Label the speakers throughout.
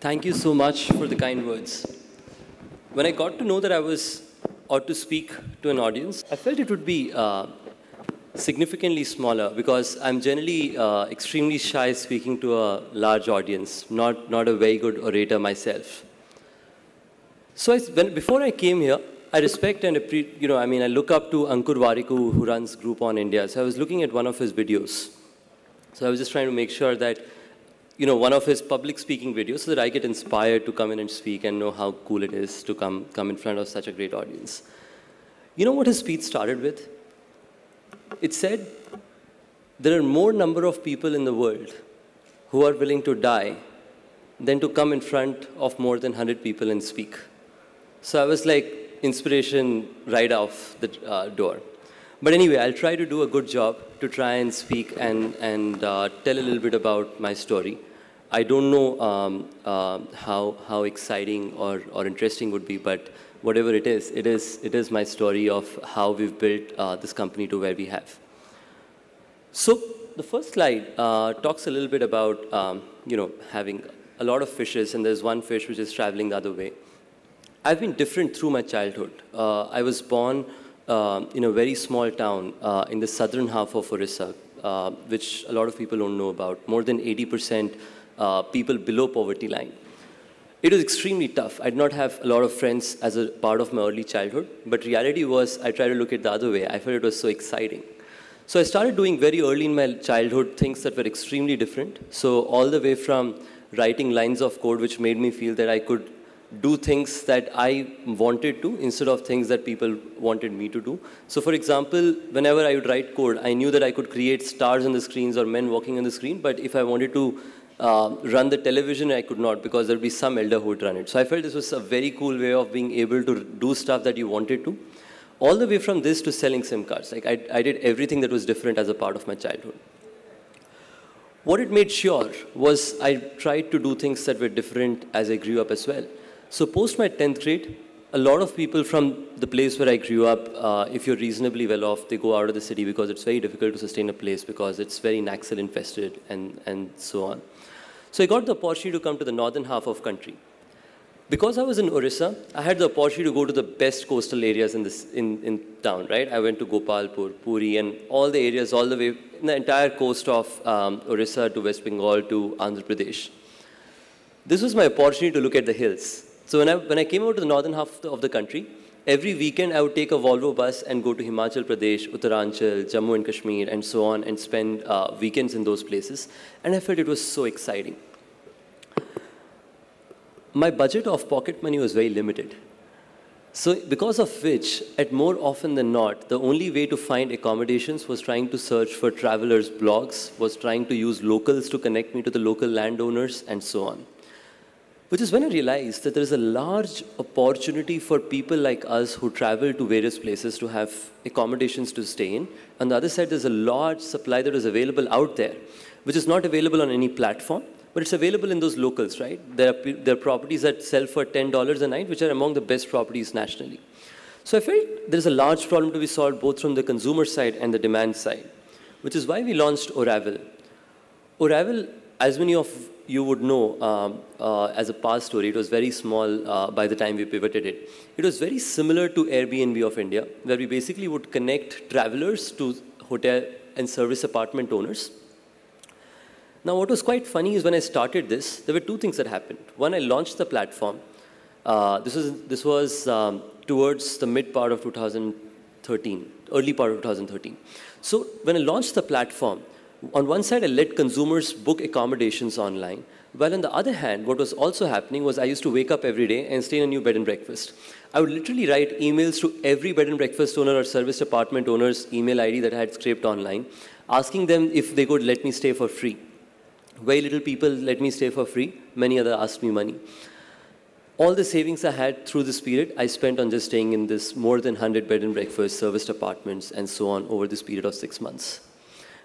Speaker 1: Thank you so much for the kind words. When I got to know that I was ought to speak to an audience, I felt it would be uh, significantly smaller because I'm generally uh, extremely shy speaking to a large audience, not, not a very good orator myself. So I, when, before I came here, I respect and you know, I mean, I look up to Ankur Variku who runs Group on India. So I was looking at one of his videos. So I was just trying to make sure that you know, one of his public speaking videos so that I get inspired to come in and speak and know how cool it is to come, come in front of such a great audience. You know what his speech started with? It said, there are more number of people in the world who are willing to die than to come in front of more than 100 people and speak. So I was like, inspiration right off the uh, door. But anyway, I'll try to do a good job to try and speak and, and uh, tell a little bit about my story. I don't know um, uh, how, how exciting or, or interesting would be, but whatever it is, it is, it is my story of how we've built uh, this company to where we have. So the first slide uh, talks a little bit about um, you know, having a lot of fishes, and there's one fish which is traveling the other way. I've been different through my childhood. Uh, I was born um, in a very small town uh, in the southern half of Orissa, uh, which a lot of people don't know about. More than 80% uh, people below poverty line. It was extremely tough. I did not have a lot of friends as a part of my early childhood, but reality was I tried to look at the other way. I felt it was so exciting. So I started doing very early in my childhood things that were extremely different. So all the way from writing lines of code, which made me feel that I could do things that I wanted to instead of things that people wanted me to do. So for example, whenever I would write code, I knew that I could create stars on the screens or men walking on the screen, but if I wanted to uh, run the television, I could not because there would be some elder who would run it. So I felt this was a very cool way of being able to do stuff that you wanted to. All the way from this to selling SIM cards. Like I, I did everything that was different as a part of my childhood. What it made sure was I tried to do things that were different as I grew up as well. So post my 10th grade, a lot of people from the place where I grew up, uh, if you're reasonably well off, they go out of the city because it's very difficult to sustain a place because it's very Naxal infested and, and so on. So I got the opportunity to come to the northern half of country. Because I was in Orissa, I had the opportunity to go to the best coastal areas in, this, in, in town, right? I went to Gopalpur, Puri, and all the areas all the way, in the entire coast of um, Orissa to West Bengal to Andhra Pradesh. This was my opportunity to look at the hills so when I, when I came out to the northern half of the, of the country, every weekend I would take a Volvo bus and go to Himachal Pradesh, Uttaranchal, Jammu and Kashmir, and so on, and spend uh, weekends in those places. And I felt it was so exciting. My budget of pocket money was very limited. So because of which, at more often than not, the only way to find accommodations was trying to search for travelers' blogs, was trying to use locals to connect me to the local landowners, and so on. Which is when I realized that there is a large opportunity for people like us who travel to various places to have accommodations to stay in. On the other side, there's a large supply that is available out there, which is not available on any platform, but it's available in those locals, right? There are, there are properties that sell for $10 a night, which are among the best properties nationally. So I felt there's a large problem to be solved both from the consumer side and the demand side, which is why we launched Oravel. Oravel as many of you would know, um, uh, as a past story, it was very small uh, by the time we pivoted it. It was very similar to Airbnb of India, where we basically would connect travelers to hotel and service apartment owners. Now, what was quite funny is when I started this, there were two things that happened. One, I launched the platform. Uh, this was, this was um, towards the mid part of 2013, early part of 2013. So when I launched the platform, on one side, I let consumers book accommodations online. While on the other hand, what was also happening was I used to wake up every day and stay in a new bed and breakfast. I would literally write emails to every bed and breakfast owner or service apartment owner's email ID that I had scraped online, asking them if they could let me stay for free. Very little people let me stay for free. Many other asked me money. All the savings I had through this period, I spent on just staying in this more than 100 bed and breakfast serviced apartments and so on over this period of six months.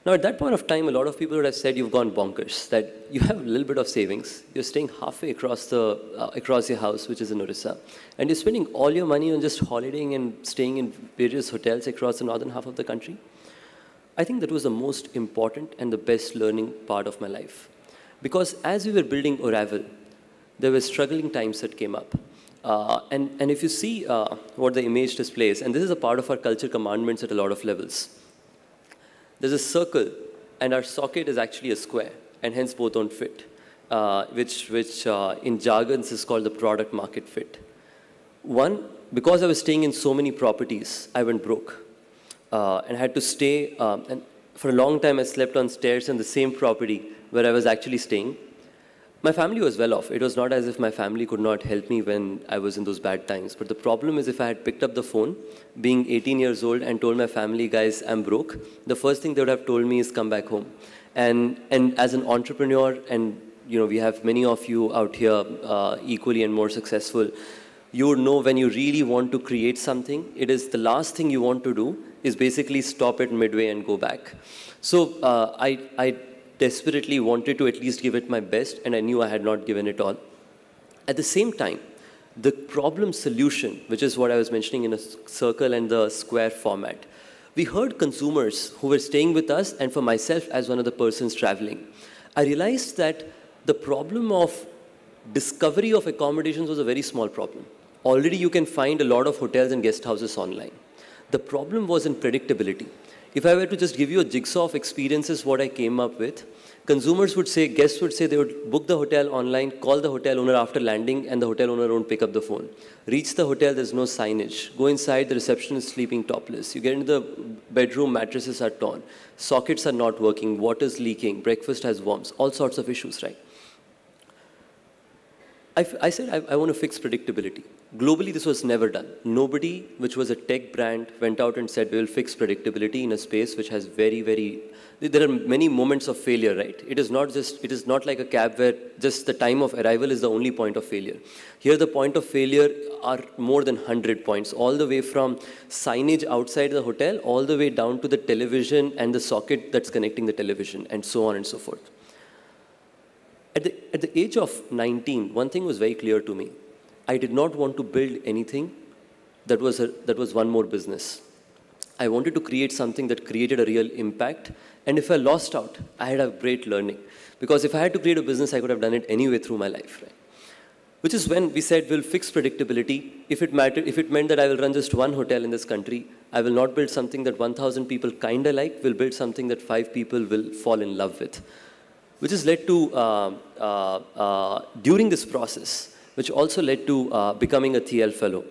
Speaker 1: Now, at that point of time, a lot of people would have said you've gone bonkers, that you have a little bit of savings, you're staying halfway across, the, uh, across your house, which is in Orissa, and you're spending all your money on just holidaying and staying in various hotels across the northern half of the country. I think that was the most important and the best learning part of my life. Because as we were building Oravel, there were struggling times that came up. Uh, and, and if you see uh, what the image displays, and this is a part of our culture commandments at a lot of levels there's a circle, and our socket is actually a square, and hence both don't fit, uh, which, which uh, in jargons is called the product market fit. One, because I was staying in so many properties, I went broke uh, and had to stay. Um, and for a long time, I slept on stairs in the same property where I was actually staying my family was well off. It was not as if my family could not help me when I was in those bad times. But the problem is if I had picked up the phone, being 18 years old, and told my family, guys, I'm broke, the first thing they would have told me is come back home. And, and as an entrepreneur, and you know, we have many of you out here uh, equally and more successful, you would know when you really want to create something, it is the last thing you want to do is basically stop it midway and go back. So uh, I, I desperately wanted to at least give it my best, and I knew I had not given it all. At the same time, the problem solution, which is what I was mentioning in a circle and the square format, we heard consumers who were staying with us, and for myself as one of the persons traveling, I realized that the problem of discovery of accommodations was a very small problem. Already you can find a lot of hotels and guest houses online. The problem was in predictability. If I were to just give you a jigsaw of experiences, what I came up with, consumers would say, guests would say they would book the hotel online, call the hotel owner after landing, and the hotel owner won't pick up the phone. Reach the hotel, there's no signage. Go inside, the receptionist is sleeping topless. You get into the bedroom, mattresses are torn. Sockets are not working, water's leaking, breakfast has worms, all sorts of issues, right? I, said I, I want to fix predictability. Globally, this was never done. Nobody, which was a tech brand, went out and said, we will fix predictability in a space which has very, very, there are many moments of failure, right? It is not just, it is not like a cab where just the time of arrival is the only point of failure. Here, the point of failure are more than 100 points, all the way from signage outside the hotel, all the way down to the television and the socket that's connecting the television, and so on and so forth. At the, at the age of 19, one thing was very clear to me. I did not want to build anything that was, a, that was one more business. I wanted to create something that created a real impact. And if I lost out, I had a great learning. Because if I had to create a business, I could have done it anyway through my life. Right? Which is when we said we'll fix predictability. If it, mattered, if it meant that I will run just one hotel in this country, I will not build something that 1,000 people kinda like, will build something that five people will fall in love with which has led to, uh, uh, uh, during this process, which also led to becoming a TL Fellow.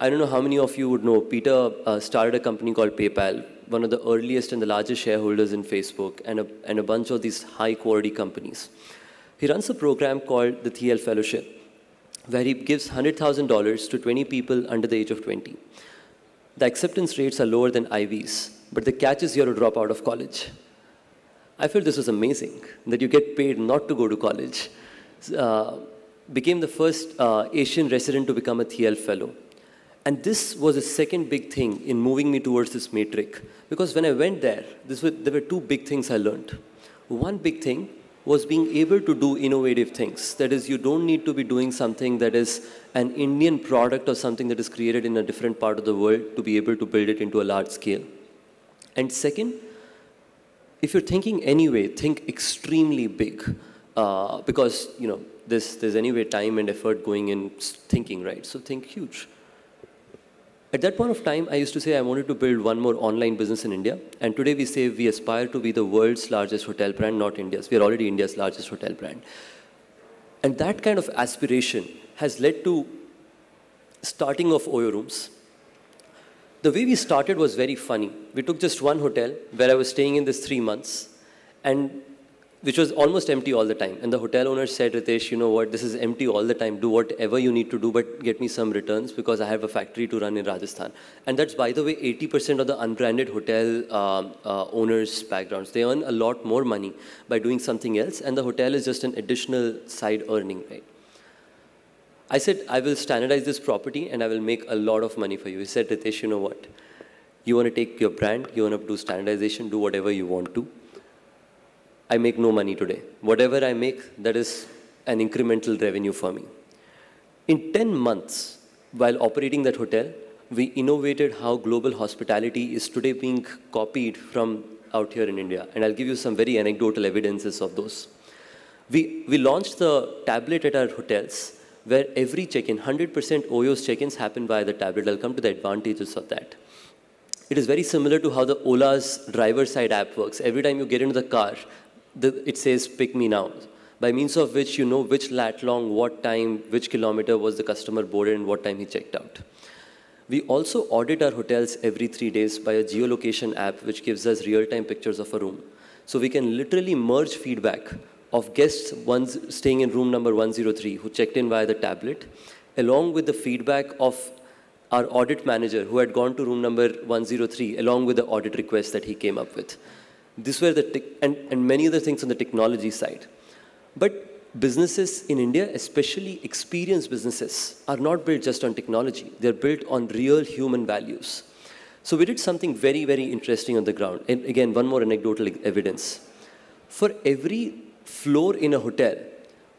Speaker 1: I don't know how many of you would know, Peter started a company called PayPal, one of the earliest and the largest shareholders in Facebook and a, and a bunch of these high quality companies. He runs a program called the TL Fellowship, where he gives $100,000 to 20 people under the age of 20. The acceptance rates are lower than IVs, but the catch is you're drop out of college. I felt this was amazing, that you get paid not to go to college. Uh, became the first uh, Asian resident to become a Thiel Fellow. And this was the second big thing in moving me towards this metric. Because when I went there, was, there were two big things I learned. One big thing was being able to do innovative things. That is, you don't need to be doing something that is an Indian product or something that is created in a different part of the world to be able to build it into a large scale. And second, if you're thinking anyway, think extremely big uh, because, you know, there's, there's anyway time and effort going in thinking, right? So think huge. At that point of time, I used to say I wanted to build one more online business in India. And today we say we aspire to be the world's largest hotel brand, not India's. We are already India's largest hotel brand. And that kind of aspiration has led to starting of OYO rooms, the way we started was very funny. We took just one hotel where I was staying in this three months, and which was almost empty all the time. And the hotel owner said, Ritesh, you know what, this is empty all the time. Do whatever you need to do, but get me some returns because I have a factory to run in Rajasthan. And that's, by the way, 80% of the unbranded hotel uh, uh, owners' backgrounds. They earn a lot more money by doing something else, and the hotel is just an additional side earning, right? I said, I will standardize this property and I will make a lot of money for you. He said, Ritesh, you know what? You want to take your brand, you want to do standardization, do whatever you want to. I make no money today. Whatever I make, that is an incremental revenue for me. In 10 months, while operating that hotel, we innovated how global hospitality is today being copied from out here in India. And I'll give you some very anecdotal evidences of those. We, we launched the tablet at our hotels where every check-in, 100% OYOS check-ins happen via the tablet. I'll come to the advantages of that. It is very similar to how the Ola's driver-side app works. Every time you get into the car, the, it says, pick me now, by means of which you know which lat long, what time, which kilometer was the customer boarded and what time he checked out. We also audit our hotels every three days by a geolocation app which gives us real-time pictures of a room. So we can literally merge feedback of guests ones staying in room number 103 who checked in via the tablet, along with the feedback of our audit manager who had gone to room number 103 along with the audit request that he came up with. This were the and, and many other things on the technology side. But businesses in India, especially experienced businesses, are not built just on technology. They're built on real human values. So we did something very, very interesting on the ground. And again, one more anecdotal evidence. For every floor in a hotel,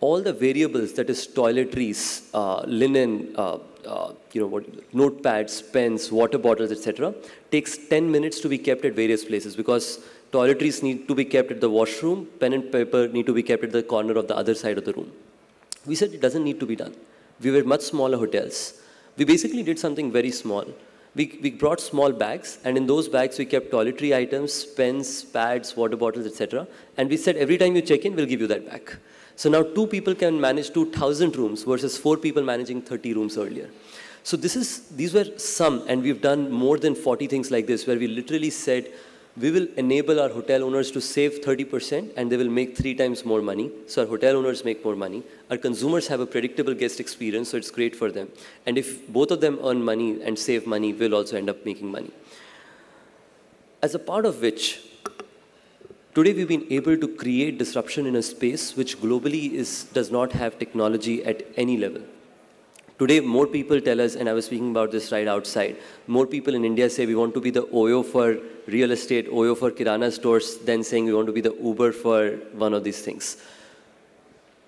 Speaker 1: all the variables, that is toiletries, uh, linen, uh, uh, you know, what, notepads, pens, water bottles, etc., takes 10 minutes to be kept at various places because toiletries need to be kept at the washroom, pen and paper need to be kept at the corner of the other side of the room. We said it doesn't need to be done. We were much smaller hotels. We basically did something very small we, we brought small bags, and in those bags we kept toiletry items, pens, pads, water bottles, etc. And we said every time you check in, we'll give you that back. So now two people can manage 2,000 rooms versus four people managing 30 rooms earlier. So this is, these were some, and we've done more than 40 things like this, where we literally said, we will enable our hotel owners to save 30% and they will make three times more money. So our hotel owners make more money. Our consumers have a predictable guest experience, so it's great for them. And if both of them earn money and save money, we'll also end up making money. As a part of which, today we've been able to create disruption in a space which globally is, does not have technology at any level. Today, more people tell us, and I was speaking about this right outside, more people in India say we want to be the OYO for real estate, OYO for Kirana stores, than saying we want to be the Uber for one of these things.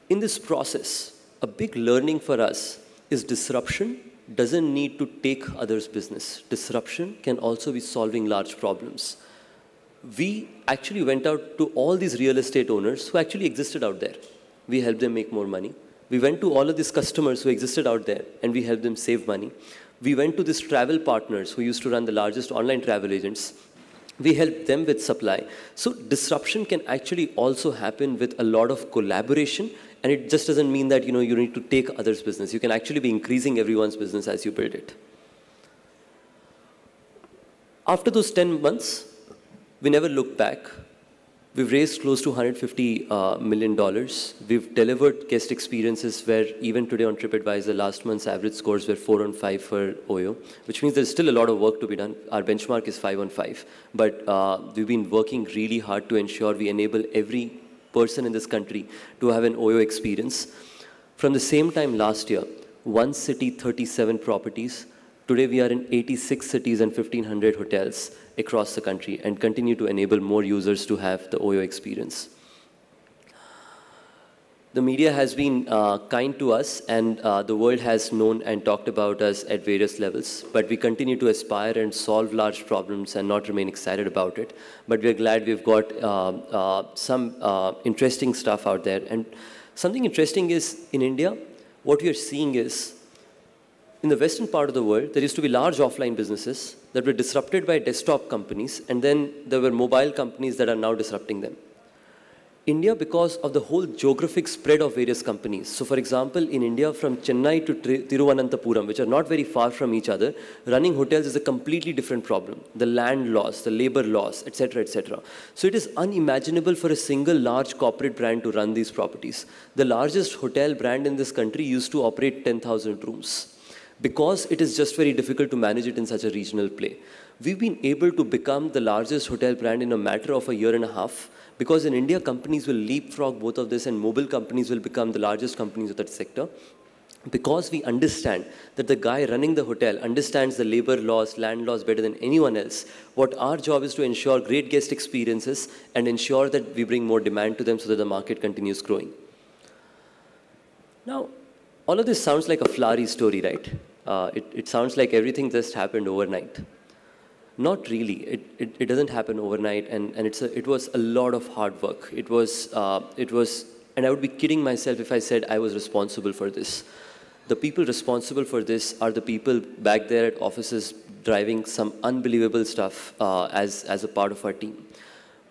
Speaker 1: In this process, a big learning for us is disruption doesn't need to take others' business. Disruption can also be solving large problems. We actually went out to all these real estate owners who actually existed out there. We helped them make more money. We went to all of these customers who existed out there and we helped them save money. We went to these travel partners who used to run the largest online travel agents. We helped them with supply. So disruption can actually also happen with a lot of collaboration and it just doesn't mean that you know you need to take others' business. You can actually be increasing everyone's business as you build it. After those 10 months, we never looked back. We've raised close to $150 uh, million. We've delivered guest experiences where even today on TripAdvisor, last month's average scores were 4 on 5 for OYO, which means there's still a lot of work to be done. Our benchmark is 5 on 5. But uh, we've been working really hard to ensure we enable every person in this country to have an OYO experience. From the same time last year, one city, 37 properties, Today we are in 86 cities and 1500 hotels across the country and continue to enable more users to have the OYO experience. The media has been uh, kind to us and uh, the world has known and talked about us at various levels, but we continue to aspire and solve large problems and not remain excited about it. But we're glad we've got uh, uh some uh, interesting stuff out there. And something interesting is in India, what we are seeing is in the western part of the world, there used to be large offline businesses that were disrupted by desktop companies, and then there were mobile companies that are now disrupting them. India, because of the whole geographic spread of various companies, so for example, in India, from Chennai to Tiruvananthapuram, which are not very far from each other, running hotels is a completely different problem. The land loss, the labor loss, etc., etc. So it is unimaginable for a single large corporate brand to run these properties. The largest hotel brand in this country used to operate 10,000 rooms because it is just very difficult to manage it in such a regional play. We've been able to become the largest hotel brand in a matter of a year and a half because in India, companies will leapfrog both of this and mobile companies will become the largest companies of that sector because we understand that the guy running the hotel understands the labor laws, land laws better than anyone else, what our job is to ensure great guest experiences and ensure that we bring more demand to them so that the market continues growing. Now, all of this sounds like a flowery story, right? Uh, it, it sounds like everything just happened overnight. Not really. It, it, it doesn't happen overnight, and, and it's a, it was a lot of hard work. It was, uh, it was, and I would be kidding myself if I said I was responsible for this. The people responsible for this are the people back there at offices driving some unbelievable stuff uh, as, as a part of our team.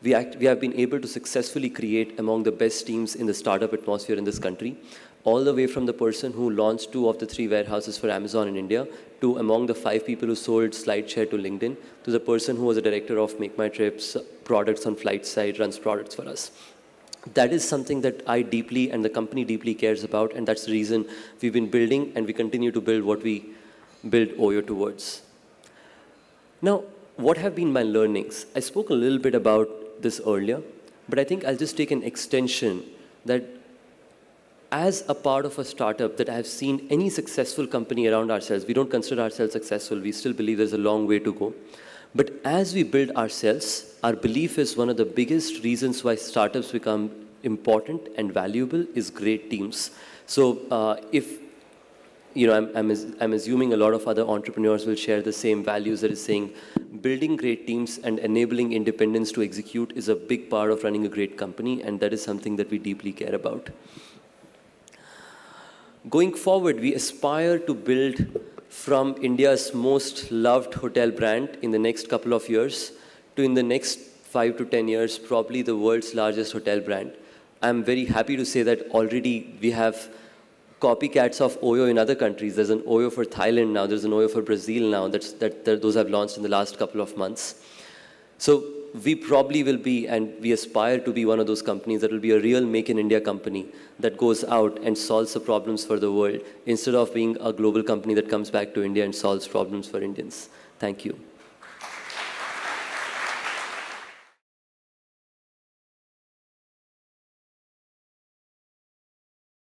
Speaker 1: We, act, we have been able to successfully create among the best teams in the startup atmosphere in this country all the way from the person who launched two of the three warehouses for Amazon in India to among the five people who sold SlideShare to LinkedIn to the person who was the director of Make My Trips products on flight side runs products for us. That is something that I deeply and the company deeply cares about and that's the reason we've been building and we continue to build what we build OYO towards. Now, what have been my learnings? I spoke a little bit about this earlier, but I think I'll just take an extension that as a part of a startup that I have seen any successful company around ourselves, we don't consider ourselves successful. We still believe there's a long way to go. But as we build ourselves, our belief is one of the biggest reasons why startups become important and valuable is great teams. So uh, if you know, I'm, I'm, I'm assuming a lot of other entrepreneurs will share the same values that is saying building great teams and enabling independence to execute is a big part of running a great company, and that is something that we deeply care about. Going forward, we aspire to build from India's most loved hotel brand in the next couple of years to in the next five to 10 years, probably the world's largest hotel brand. I'm very happy to say that already we have copycats of Oyo in other countries. There's an Oyo for Thailand now. There's an Oyo for Brazil now. That's, that, that those have launched in the last couple of months. So we probably will be, and we aspire to be one of those companies that will be a real make in India company that goes out and solves the problems for the world instead of being a global company that comes back to India and solves problems for Indians. Thank you.